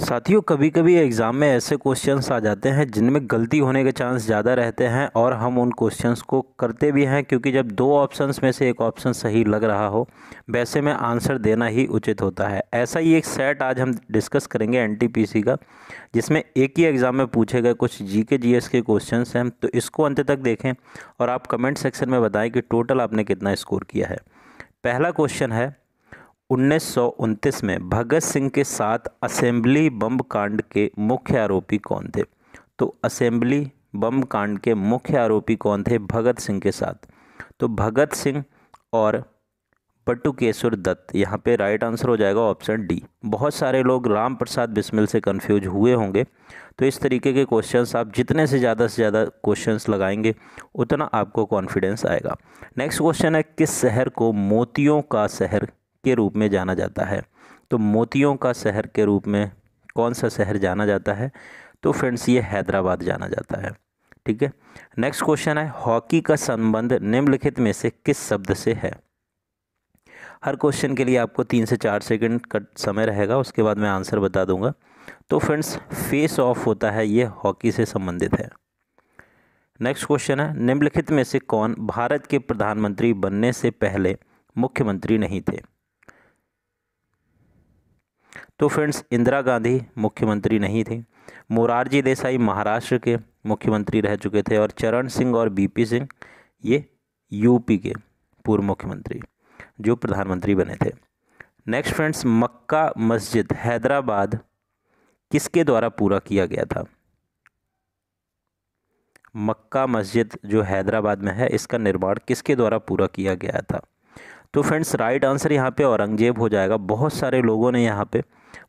साथियों कभी कभी एग्ज़ाम में ऐसे क्वेश्चंस आ जाते हैं जिनमें गलती होने के चांस ज़्यादा रहते हैं और हम उन क्वेश्चंस को करते भी हैं क्योंकि जब दो ऑप्शंस में से एक ऑप्शन सही लग रहा हो वैसे में आंसर देना ही उचित होता है ऐसा ही एक सेट आज हम डिस्कस करेंगे एनटीपीसी का जिसमें एक ही एग्ज़ाम में पूछे गए कुछ जी के जी एस के क्वेश्चन हैं तो इसको अंत तक देखें और आप कमेंट सेक्शन में बताएँ कि टोटल आपने कितना स्कोर किया है पहला क्वेश्चन है उन्नीस में भगत सिंह के साथ असेंबली बम कांड के मुख्य आरोपी कौन थे तो असेंबली बम कांड के मुख्य आरोपी कौन थे भगत सिंह के साथ तो भगत सिंह और बटुकेश्वर दत्त यहाँ पे राइट आंसर हो जाएगा ऑप्शन डी बहुत सारे लोग राम प्रसाद बिस्मिल से कंफ्यूज हुए होंगे तो इस तरीके के क्वेश्चंस आप जितने से ज़्यादा से ज़्यादा क्वेश्चंस लगाएंगे उतना आपको कॉन्फिडेंस आएगा नेक्स्ट क्वेश्चन है किस शहर को मोतियों का शहर के रूप में जाना जाता है तो मोतियों का शहर के रूप में कौन सा शहर जाना जाता है तो फ्रेंड्स ये हैदराबाद जाना जाता है ठीक है नेक्स्ट क्वेश्चन है हॉकी का संबंध निम्नलिखित में से किस शब्द से है हर क्वेश्चन के लिए आपको तीन से चार सेकंड का समय रहेगा उसके बाद मैं आंसर बता दूंगा तो फ्रेंड्स फेस ऑफ होता है ये हॉकी से संबंधित है नेक्स्ट क्वेश्चन है निम्नलिखित में से कौन भारत के प्रधानमंत्री बनने से पहले मुख्यमंत्री नहीं थे तो फ्रेंड्स इंदिरा गांधी मुख्यमंत्री नहीं थे मोरारजी देसाई महाराष्ट्र के मुख्यमंत्री रह चुके थे और चरण सिंह और बीपी सिंह ये यूपी के पूर्व मुख्यमंत्री जो प्रधानमंत्री बने थे नेक्स्ट फ्रेंड्स मक्का मस्जिद हैदराबाद किसके द्वारा पूरा किया गया था मक्का मस्जिद जो हैदराबाद में है इसका निर्माण किसके द्वारा पूरा किया गया था तो फ्रेंड्स राइट आंसर यहाँ पे औरंगजेब हो जाएगा बहुत सारे लोगों ने यहाँ पे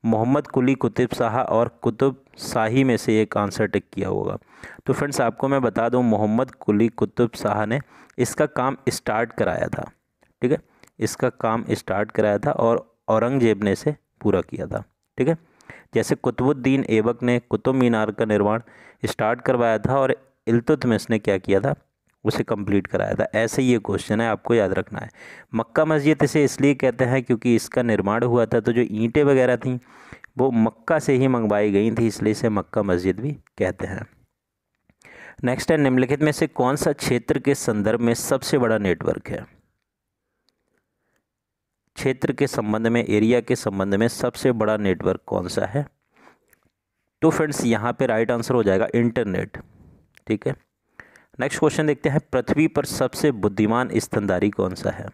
मोहम्मद कुली कुतुब शाह और कुतुब शाही में से एक आंसर टिक किया होगा तो फ्रेंड्स आपको मैं बता दूँ मोहम्मद कुली कुतुब शाह ने इसका काम इस्टार्ट कराया था ठीक है इसका काम इस्टार्ट कराया था और औरंगजेब ने इसे पूरा किया था ठीक है जैसे कुतुबुद्दीन एबक ने कुतुब मीनार का निर्माण स्टार्ट करवाया था और इल्तुतमिश ने क्या किया था उसे कंप्लीट कराया था ऐसे ही ये क्वेश्चन है आपको याद रखना है मक्का मस्जिद इसे इसलिए कहते हैं क्योंकि इसका निर्माण हुआ था तो जो ईंटें वगैरह थी वो मक्का से ही मंगवाई गई थी इसलिए इसे मक्का मस्जिद भी कहते हैं नेक्स्ट है निम्नलिखित में से कौन सा क्षेत्र के संदर्भ में सबसे बड़ा नेटवर्क है क्षेत्र के संबंध में एरिया के संबंध में सबसे बड़ा नेटवर्क कौन सा है तो फ्रेंड्स यहाँ पे राइट आंसर हो जाएगा इंटरनेट ठीक है नेक्स्ट क्वेश्चन देखते हैं पृथ्वी पर सबसे बुद्धिमान स्तनधारी कौन सा है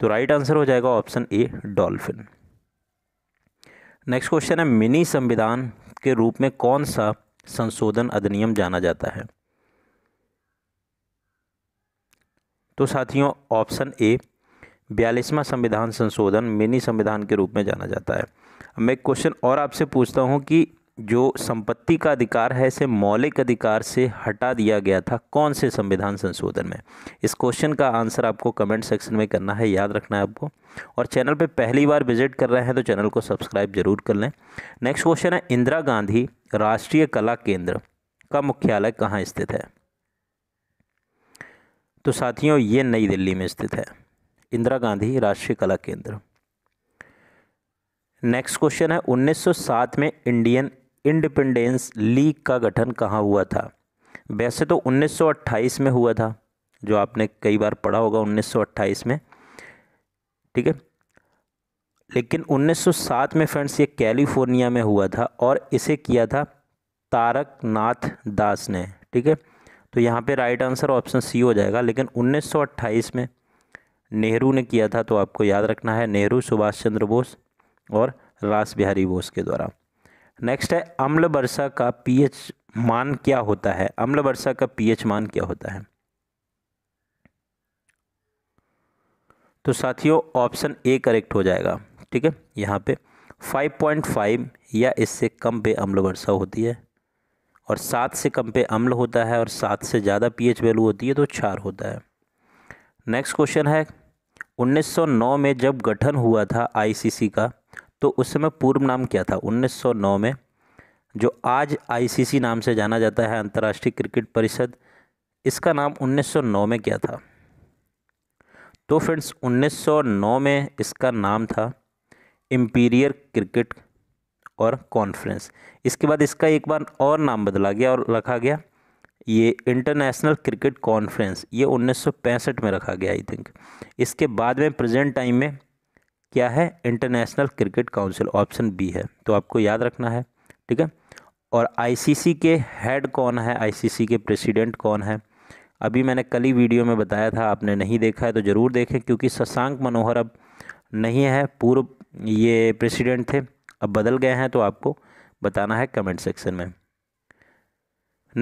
तो राइट आंसर हो जाएगा option A dolphin next question है मिनी संविधान के रूप में कौन सा संशोधन अधिनियम जाना जाता है तो साथियों ऑप्शन ए बयालीसवां संविधान संशोधन मिनी संविधान के रूप में जाना जाता है मैं एक क्वेश्चन और आपसे पूछता हूं कि जो संपत्ति का अधिकार है इसे मौलिक अधिकार से हटा दिया गया था कौन से संविधान संशोधन में इस क्वेश्चन का आंसर आपको कमेंट सेक्शन में करना है याद रखना है आपको और चैनल पे पहली बार विजिट कर रहे हैं तो चैनल को सब्सक्राइब जरूर कर लें नेक्स्ट क्वेश्चन है इंदिरा गांधी राष्ट्रीय कला केंद्र का मुख्यालय कहाँ स्थित है तो साथियों ये नई दिल्ली में स्थित है इंदिरा गांधी राष्ट्रीय कला केंद्र नेक्स्ट क्वेश्चन है 1907 में इंडियन इंडिपेंडेंस लीग का गठन कहाँ हुआ था वैसे तो 1928 में हुआ था जो आपने कई बार पढ़ा होगा 1928 में ठीक है लेकिन 1907 में फ्रेंड्स ये कैलिफोर्निया में हुआ था और इसे किया था तारक नाथ दास ने ठीक है तो यहाँ पे राइट आंसर ऑप्शन सी हो जाएगा लेकिन 1928 में नेहरू ने किया था तो आपको याद रखना है नेहरू सुभाष चंद्र बोस और रास बिहारी बोस के द्वारा नेक्स्ट है अम्ल वर्षा का पीएच मान क्या होता है अम्ल वर्षा का पीएच मान क्या होता है तो साथियों ऑप्शन ए करेक्ट हो जाएगा ठीक है यहाँ पे 5.5 या इससे कम पे अम्ल वर्षा होती है और सात से कम पे अम्ल होता है और सात से ज़्यादा पीएच वैल्यू होती है तो क्षार होता है नेक्स्ट क्वेश्चन है 1909 में जब गठन हुआ था आईसीसी का तो उस समय पूर्व नाम क्या था 1909 में जो आज आईसीसी नाम से जाना जाता है अंतर्राष्ट्रीय क्रिकेट परिषद इसका नाम 1909 में क्या था तो फ्रेंड्स 1909 में इसका नाम था इम्पीरियर क्रिकेट और कॉन्फ्रेंस इसके बाद इसका एक बार और नाम बदला गया और रखा गया ये इंटरनेशनल क्रिकेट कॉन्फ्रेंस ये 1965 में रखा गया आई थिंक इसके बाद में प्रेजेंट टाइम में क्या है international cricket council option B है तो आपको याद रखना है ठीक है और आईसीसी के हेड कौन है आईसीसी के प्रेसिडेंट कौन है अभी मैंने कल ही वीडियो में बताया था आपने नहीं देखा है तो ज़रूर देखें क्योंकि शशांक मनोहर अब नहीं है पूर्व ये प्रेसिडेंट थे अब बदल गए हैं तो आपको बताना है कमेंट सेक्शन में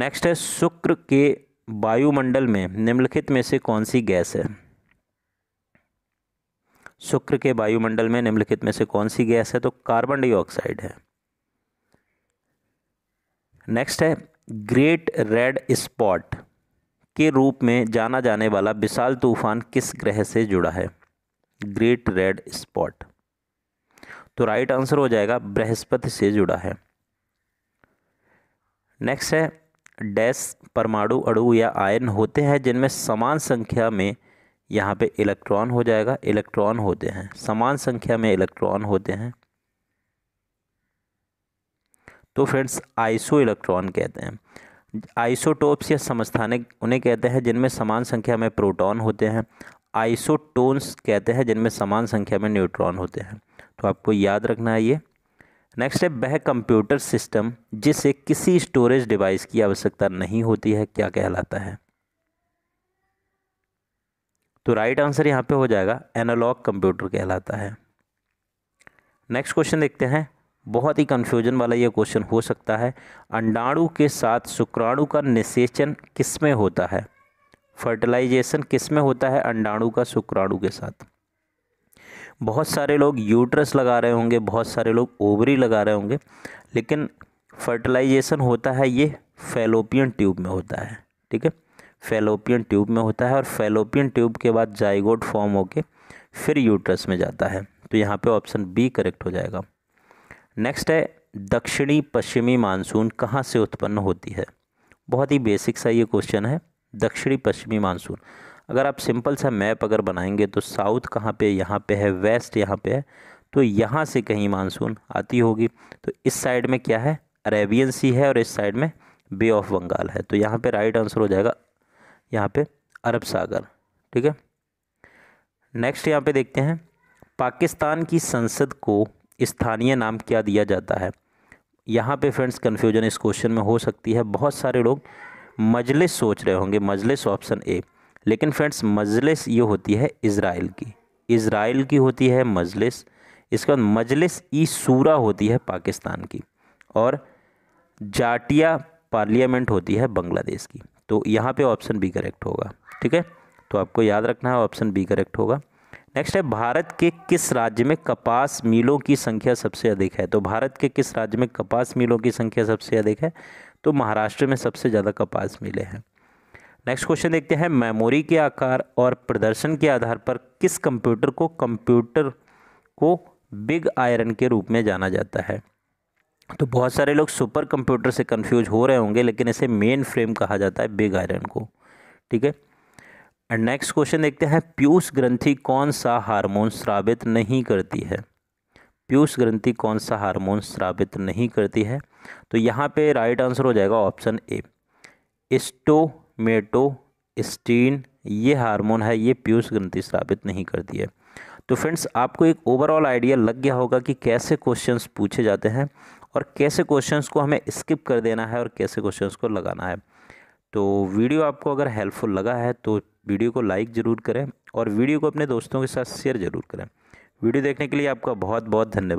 नेक्स्ट है शुक्र के वायुमंडल में निम्नलिखित में से कौन सी गैस है शुक्र के वायुमंडल में निम्नलिखित में से कौन सी गैस है तो कार्बन डाइऑक्साइड है नेक्स्ट है ग्रेट रेड स्पॉट के रूप में जाना जाने वाला विशाल तूफान किस ग्रह से जुड़ा है ग्रेट रेड स्पॉट तो राइट आंसर हो जाएगा बृहस्पति से जुड़ा है नेक्स्ट है डैश परमाणु अड़ु या आयन होते हैं जिनमें समान संख्या में यहाँ पे इलेक्ट्रॉन हो जाएगा इलेक्ट्रॉन होते हैं समान संख्या में इलेक्ट्रॉन होते हैं तो फ्रेंड्स आइसो इलेक्ट्रॉन कहते हैं आइसोटोप्स या समस्थानिक उन्हें कहते हैं जिनमें समान संख्या में प्रोटॉन होते हैं आइसोटोन्स कहते हैं जिनमें समान संख्या में न्यूट्रॉन होते हैं तो आपको याद रखना है ये नेक्स्ट है वह कंप्यूटर सिस्टम जिसे किसी स्टोरेज डिवाइस की आवश्यकता नहीं होती है क्या कहलाता है तो राइट आंसर यहाँ पे हो जाएगा एनालॉग कंप्यूटर कहलाता है नेक्स्ट क्वेश्चन देखते हैं बहुत ही कन्फ्यूजन वाला ये क्वेश्चन हो सकता है अंडाणु के साथ शुक्राणु का निषेचन किस में होता है फर्टिलाइजेशन किस में होता है अंडाणु का शुक्राणु के साथ बहुत सारे लोग यूट्रस लगा रहे होंगे बहुत सारे लोग ओवरी लगा रहे होंगे लेकिन फर्टिलाइजेशन होता है ये फेलोपियन ट्यूब में होता है ठीक है फेलोपियन ट्यूब में होता है और फेलोपियन ट्यूब के बाद जाइगोड फॉर्म होके फिर यूट्रस में जाता है तो यहाँ पे ऑप्शन बी करेक्ट हो जाएगा नेक्स्ट है दक्षिणी पश्चिमी मानसून कहाँ से उत्पन्न होती है बहुत ही बेसिक सा ये क्वेश्चन है दक्षिणी पश्चिमी मानसून अगर आप सिंपल सा मैप अगर बनाएंगे तो साउथ कहाँ पे यहाँ पे है वेस्ट यहाँ पे है तो यहाँ से कहीं मानसून आती होगी तो इस साइड में क्या है अरेबियन सी है और इस साइड में बे ऑफ बंगाल है तो यहाँ पे राइट आंसर हो जाएगा यहाँ पे अरब सागर ठीक है नेक्स्ट यहाँ पे देखते हैं पाकिस्तान की संसद को स्थानीय नाम क्या दिया जाता है यहाँ पे फ्रेंड्स कन्फ्यूजन इस क्वेश्चन में हो सकती है बहुत सारे लोग मजलिस सोच रहे होंगे मजलिस ऑप्शन ए लेकिन फ्रेंड्स मजलिस ये होती है इसराइल की इसराइल की होती है मजलिस इसके बाद मजलिस ई सूरा होती है पाकिस्तान की और जाटिया पार्लियामेंट होती है बांग्लादेश की तो यहाँ पे ऑप्शन बी करेक्ट होगा ठीक है तो आपको याद रखना है ऑप्शन बी करेक्ट होगा नेक्स्ट है भारत के किस राज्य में कपास मिलों की संख्या सबसे अधिक है तो भारत के किस राज्य में कपास मिलों की संख्या सबसे अधिक है तो महाराष्ट्र में सबसे ज़्यादा कपास मिले हैं नेक्स्ट क्वेश्चन देखते हैं मेमोरी के आकार और प्रदर्शन के आधार पर किस कंप्यूटर को कंप्यूटर को बिग आयरन के रूप में जाना जाता है तो बहुत सारे लोग सुपर कंप्यूटर से कंफ्यूज हो रहे होंगे लेकिन इसे मेन फ्रेम कहा जाता है बिग आयरन को ठीक है एंड नेक्स्ट क्वेश्चन देखते हैं पीयूष ग्रंथि कौन सा हार्मोन स्रावित नहीं करती है पीयूष ग्रंथि कौन सा हार्मोन स्रावित नहीं करती है तो यहाँ पे राइट आंसर हो जाएगा ऑप्शन ए स्टोमेटो स्टीन ये हार्मोन है ये पीयूष ग्रंथि स्रावित नहीं करती है तो फ्रेंड्स आपको एक ओवरऑल आइडिया लग गया होगा कि कैसे क्वेश्चंस पूछे जाते हैं और कैसे क्वेश्चंस को हमें स्किप कर देना है और कैसे क्वेश्चंस को लगाना है तो वीडियो आपको अगर हेल्पफुल लगा है तो वीडियो को लाइक ज़रूर करें और वीडियो को अपने दोस्तों के साथ शेयर ज़रूर करें वीडियो देखने के लिए आपका बहुत बहुत धन्यवाद